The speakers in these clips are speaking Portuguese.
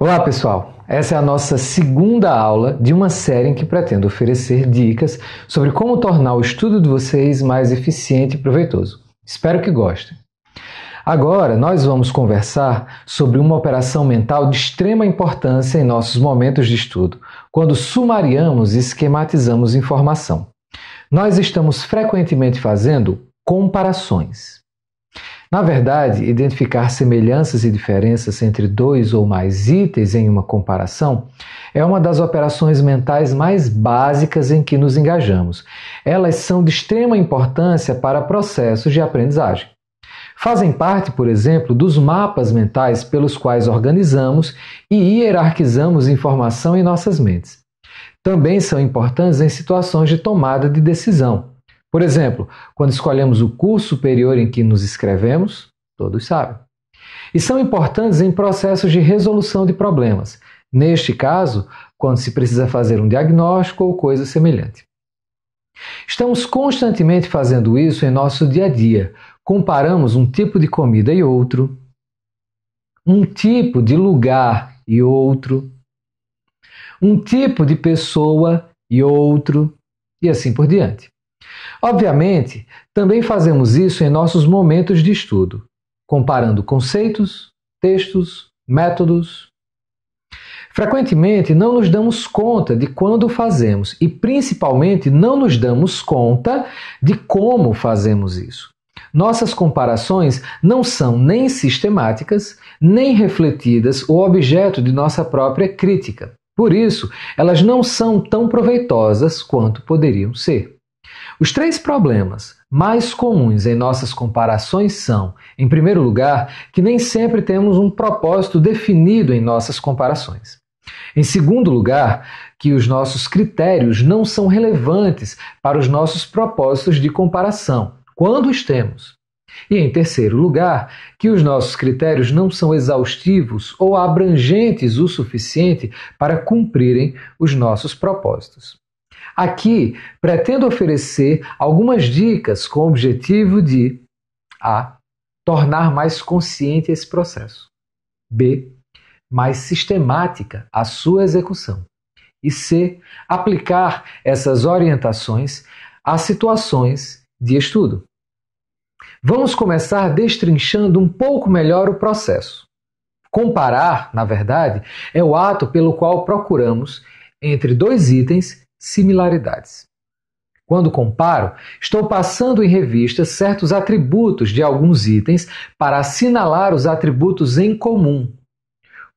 Olá, pessoal! Essa é a nossa segunda aula de uma série em que pretendo oferecer dicas sobre como tornar o estudo de vocês mais eficiente e proveitoso. Espero que gostem. Agora, nós vamos conversar sobre uma operação mental de extrema importância em nossos momentos de estudo, quando sumariamos e esquematizamos informação. Nós estamos frequentemente fazendo comparações. Na verdade, identificar semelhanças e diferenças entre dois ou mais itens em uma comparação é uma das operações mentais mais básicas em que nos engajamos. Elas são de extrema importância para processos de aprendizagem. Fazem parte, por exemplo, dos mapas mentais pelos quais organizamos e hierarquizamos informação em nossas mentes. Também são importantes em situações de tomada de decisão. Por exemplo, quando escolhemos o curso superior em que nos inscrevemos, todos sabem. E são importantes em processos de resolução de problemas, neste caso, quando se precisa fazer um diagnóstico ou coisa semelhante. Estamos constantemente fazendo isso em nosso dia a dia. Comparamos um tipo de comida e outro, um tipo de lugar e outro, um tipo de pessoa e outro, e assim por diante. Obviamente, também fazemos isso em nossos momentos de estudo, comparando conceitos, textos, métodos. Frequentemente não nos damos conta de quando fazemos e, principalmente, não nos damos conta de como fazemos isso. Nossas comparações não são nem sistemáticas, nem refletidas ou objeto de nossa própria crítica. Por isso, elas não são tão proveitosas quanto poderiam ser. Os três problemas mais comuns em nossas comparações são, em primeiro lugar, que nem sempre temos um propósito definido em nossas comparações. Em segundo lugar, que os nossos critérios não são relevantes para os nossos propósitos de comparação, quando os temos. E em terceiro lugar, que os nossos critérios não são exaustivos ou abrangentes o suficiente para cumprirem os nossos propósitos. Aqui pretendo oferecer algumas dicas com o objetivo de a tornar mais consciente esse processo, b mais sistemática a sua execução e c aplicar essas orientações a situações de estudo. Vamos começar destrinchando um pouco melhor o processo. Comparar, na verdade, é o ato pelo qual procuramos entre dois itens similaridades. Quando comparo, estou passando em revista certos atributos de alguns itens para assinalar os atributos em comum.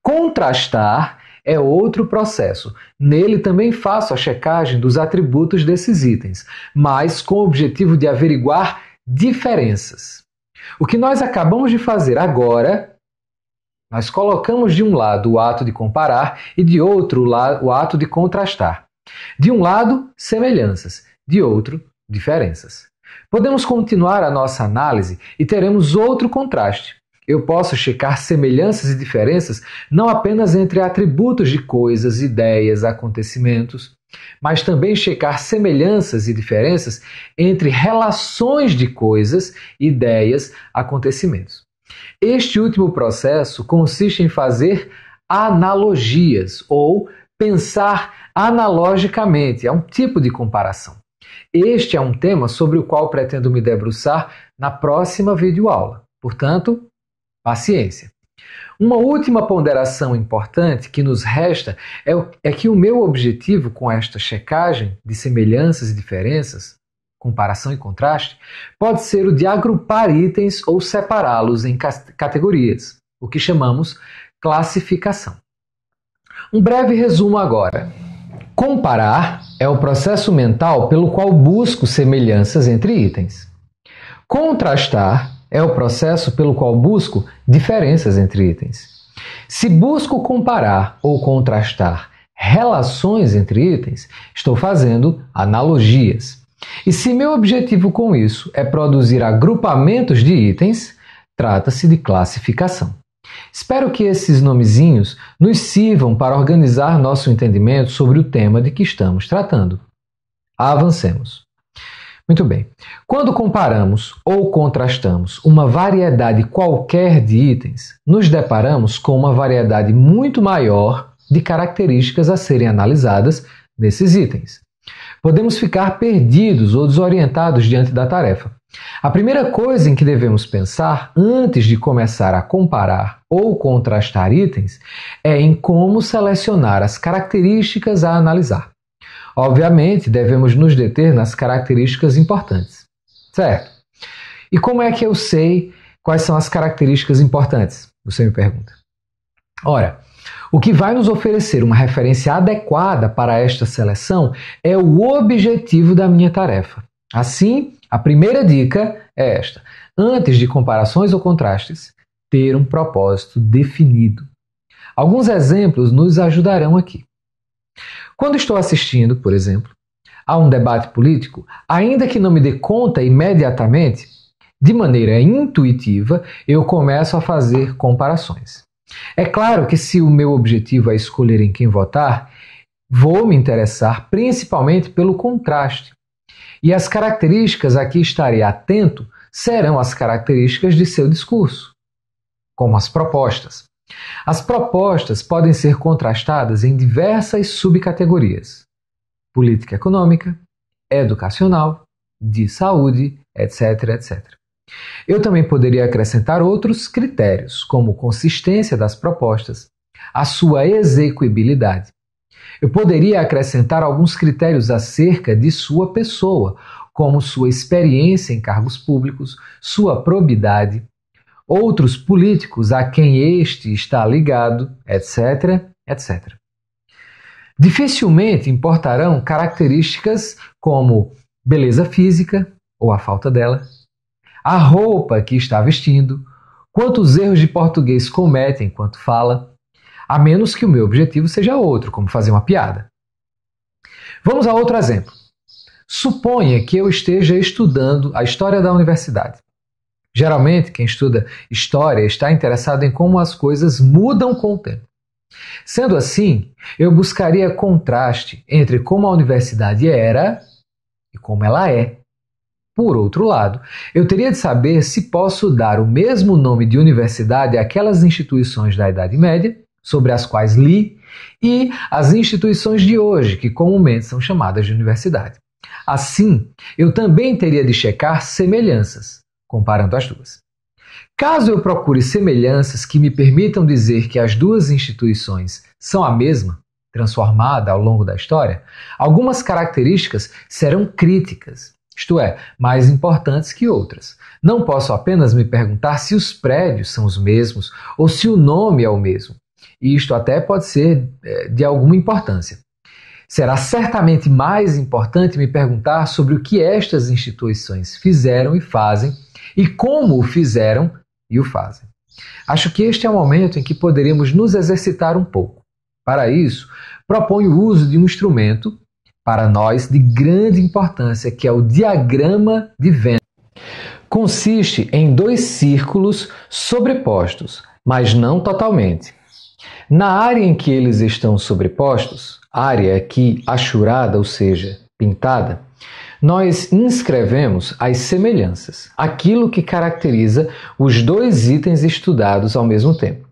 Contrastar é outro processo. Nele também faço a checagem dos atributos desses itens, mas com o objetivo de averiguar diferenças. O que nós acabamos de fazer agora, nós colocamos de um lado o ato de comparar e de outro o ato de contrastar. De um lado, semelhanças, de outro, diferenças. Podemos continuar a nossa análise e teremos outro contraste. Eu posso checar semelhanças e diferenças não apenas entre atributos de coisas, ideias, acontecimentos, mas também checar semelhanças e diferenças entre relações de coisas, ideias, acontecimentos. Este último processo consiste em fazer analogias ou pensar analogicamente, é um tipo de comparação. Este é um tema sobre o qual pretendo me debruçar na próxima videoaula. Portanto, paciência. Uma última ponderação importante que nos resta é, é que o meu objetivo com esta checagem de semelhanças e diferenças, comparação e contraste, pode ser o de agrupar itens ou separá-los em categorias, o que chamamos classificação. Um breve resumo agora. Comparar é o processo mental pelo qual busco semelhanças entre itens. Contrastar é o processo pelo qual busco diferenças entre itens. Se busco comparar ou contrastar relações entre itens, estou fazendo analogias. E se meu objetivo com isso é produzir agrupamentos de itens, trata-se de classificação. Espero que esses nomezinhos nos sirvam para organizar nosso entendimento sobre o tema de que estamos tratando. Avancemos. Muito bem. Quando comparamos ou contrastamos uma variedade qualquer de itens, nos deparamos com uma variedade muito maior de características a serem analisadas nesses itens. Podemos ficar perdidos ou desorientados diante da tarefa. A primeira coisa em que devemos pensar antes de começar a comparar ou contrastar itens é em como selecionar as características a analisar. Obviamente, devemos nos deter nas características importantes, certo? E como é que eu sei quais são as características importantes? Você me pergunta. Ora, o que vai nos oferecer uma referência adequada para esta seleção é o objetivo da minha tarefa. Assim, a primeira dica é esta: antes de comparações ou contrastes, ter um propósito definido. Alguns exemplos nos ajudarão aqui. Quando estou assistindo, por exemplo, a um debate político, ainda que não me dê conta imediatamente, de maneira intuitiva, eu começo a fazer comparações. É claro que se o meu objetivo é escolher em quem votar, vou me interessar principalmente pelo contraste e as características a que estarei atento serão as características de seu discurso, como as propostas. As propostas podem ser contrastadas em diversas subcategorias: política econômica, educacional, de saúde, etc, etc. Eu também poderia acrescentar outros critérios, como consistência das propostas, a sua execuibilidade, eu poderia acrescentar alguns critérios acerca de sua pessoa, como sua experiência em cargos públicos, sua probidade, outros políticos a quem este está ligado, etc, etc. Dificilmente importarão características como beleza física ou a falta dela, a roupa que está vestindo, quantos erros de português comete enquanto fala, a menos que o meu objetivo seja outro, como fazer uma piada. Vamos a outro exemplo. Suponha que eu esteja estudando a história da universidade. Geralmente, quem estuda história está interessado em como as coisas mudam com o tempo. Sendo assim, eu buscaria contraste entre como a universidade era e como ela é. Por outro lado, eu teria de saber se posso dar o mesmo nome de universidade àquelas instituições da Idade Média sobre as quais li, e as instituições de hoje, que comumente são chamadas de universidade. Assim, eu também teria de checar semelhanças, comparando as duas. Caso eu procure semelhanças que me permitam dizer que as duas instituições são a mesma, transformada ao longo da história, algumas características serão críticas, isto é, mais importantes que outras. Não posso apenas me perguntar se os prédios são os mesmos ou se o nome é o mesmo e isto até pode ser é, de alguma importância. Será certamente mais importante me perguntar sobre o que estas instituições fizeram e fazem e como o fizeram e o fazem. Acho que este é o momento em que poderíamos nos exercitar um pouco. Para isso, proponho o uso de um instrumento para nós de grande importância, que é o diagrama de Venn. Consiste em dois círculos sobrepostos, mas não totalmente. Na área em que eles estão sobrepostos, área aqui achurada, ou seja, pintada, nós inscrevemos as semelhanças, aquilo que caracteriza os dois itens estudados ao mesmo tempo.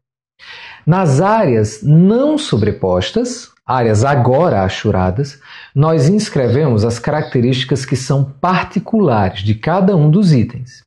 Nas áreas não sobrepostas, áreas agora achuradas, nós inscrevemos as características que são particulares de cada um dos itens.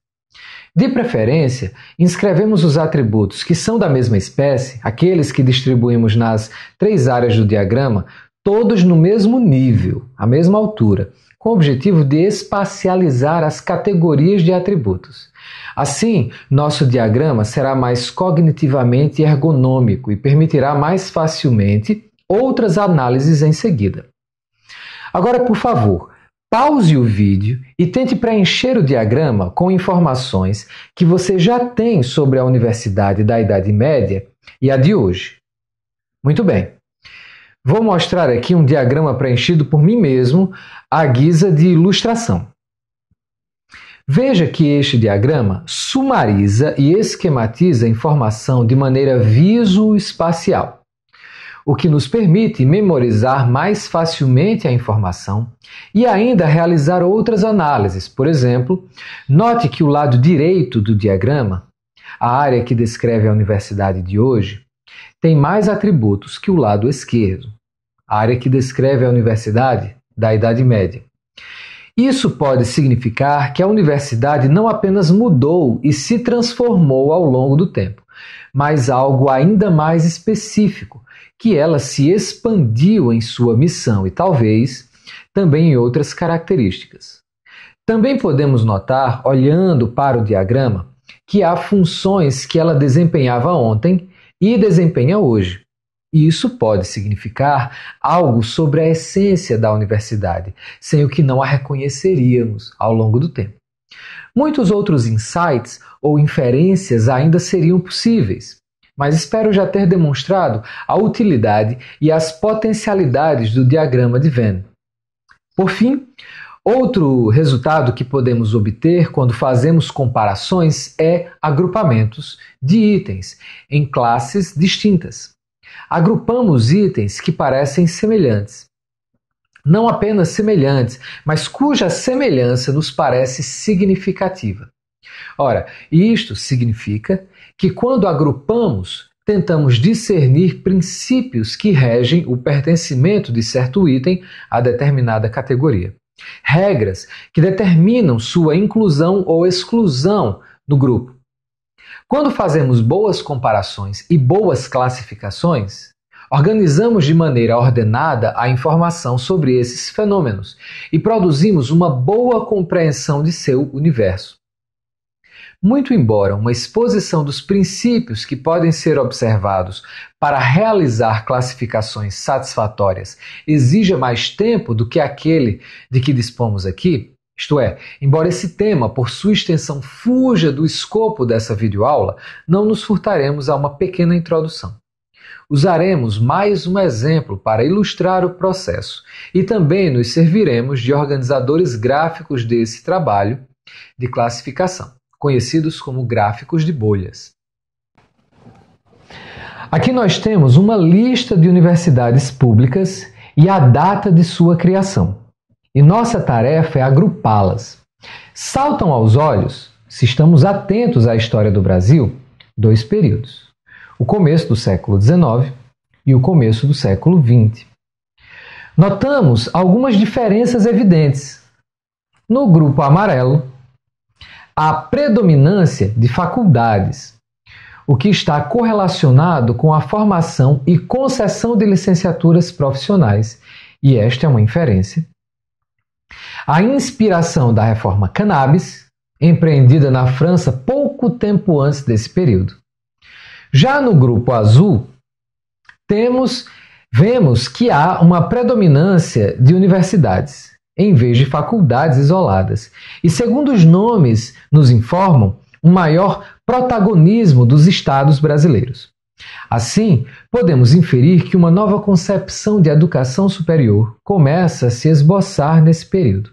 De preferência, inscrevemos os atributos que são da mesma espécie, aqueles que distribuímos nas três áreas do diagrama, todos no mesmo nível, a mesma altura, com o objetivo de espacializar as categorias de atributos. Assim, nosso diagrama será mais cognitivamente ergonômico e permitirá mais facilmente outras análises em seguida. Agora, por favor, Pause o vídeo e tente preencher o diagrama com informações que você já tem sobre a universidade da Idade Média e a de hoje. Muito bem. Vou mostrar aqui um diagrama preenchido por mim mesmo à guisa de ilustração. Veja que este diagrama sumariza e esquematiza a informação de maneira visoespacial o que nos permite memorizar mais facilmente a informação e ainda realizar outras análises. Por exemplo, note que o lado direito do diagrama, a área que descreve a universidade de hoje, tem mais atributos que o lado esquerdo, a área que descreve a universidade da Idade Média. Isso pode significar que a universidade não apenas mudou e se transformou ao longo do tempo mas algo ainda mais específico, que ela se expandiu em sua missão e talvez também em outras características. Também podemos notar, olhando para o diagrama, que há funções que ela desempenhava ontem e desempenha hoje. E isso pode significar algo sobre a essência da universidade, sem o que não a reconheceríamos ao longo do tempo. Muitos outros insights ou inferências ainda seriam possíveis, mas espero já ter demonstrado a utilidade e as potencialidades do diagrama de Venn. Por fim, outro resultado que podemos obter quando fazemos comparações é agrupamentos de itens em classes distintas. Agrupamos itens que parecem semelhantes não apenas semelhantes, mas cuja semelhança nos parece significativa. Ora, isto significa que quando agrupamos, tentamos discernir princípios que regem o pertencimento de certo item a determinada categoria. Regras que determinam sua inclusão ou exclusão no grupo. Quando fazemos boas comparações e boas classificações, Organizamos de maneira ordenada a informação sobre esses fenômenos e produzimos uma boa compreensão de seu universo. Muito embora uma exposição dos princípios que podem ser observados para realizar classificações satisfatórias exija mais tempo do que aquele de que dispomos aqui, isto é, embora esse tema, por sua extensão, fuja do escopo dessa videoaula, não nos furtaremos a uma pequena introdução. Usaremos mais um exemplo para ilustrar o processo e também nos serviremos de organizadores gráficos desse trabalho de classificação, conhecidos como gráficos de bolhas. Aqui nós temos uma lista de universidades públicas e a data de sua criação. E nossa tarefa é agrupá-las. Saltam aos olhos, se estamos atentos à história do Brasil, dois períodos o começo do século XIX e o começo do século XX. Notamos algumas diferenças evidentes. No grupo amarelo, a predominância de faculdades, o que está correlacionado com a formação e concessão de licenciaturas profissionais, e esta é uma inferência. A inspiração da reforma cannabis, empreendida na França pouco tempo antes desse período. Já no grupo azul, temos vemos que há uma predominância de universidades em vez de faculdades isoladas. E segundo os nomes nos informam, um maior protagonismo dos estados brasileiros. Assim, podemos inferir que uma nova concepção de educação superior começa a se esboçar nesse período.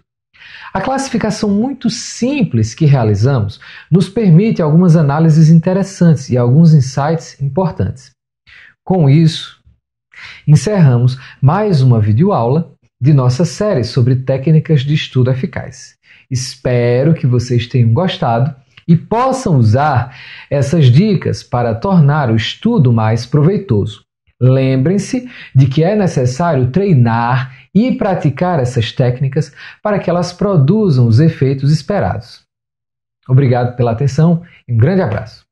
A classificação muito simples que realizamos nos permite algumas análises interessantes e alguns insights importantes. Com isso, encerramos mais uma videoaula de nossa série sobre técnicas de estudo eficaz. Espero que vocês tenham gostado e possam usar essas dicas para tornar o estudo mais proveitoso. Lembrem-se de que é necessário treinar e praticar essas técnicas para que elas produzam os efeitos esperados. Obrigado pela atenção e um grande abraço.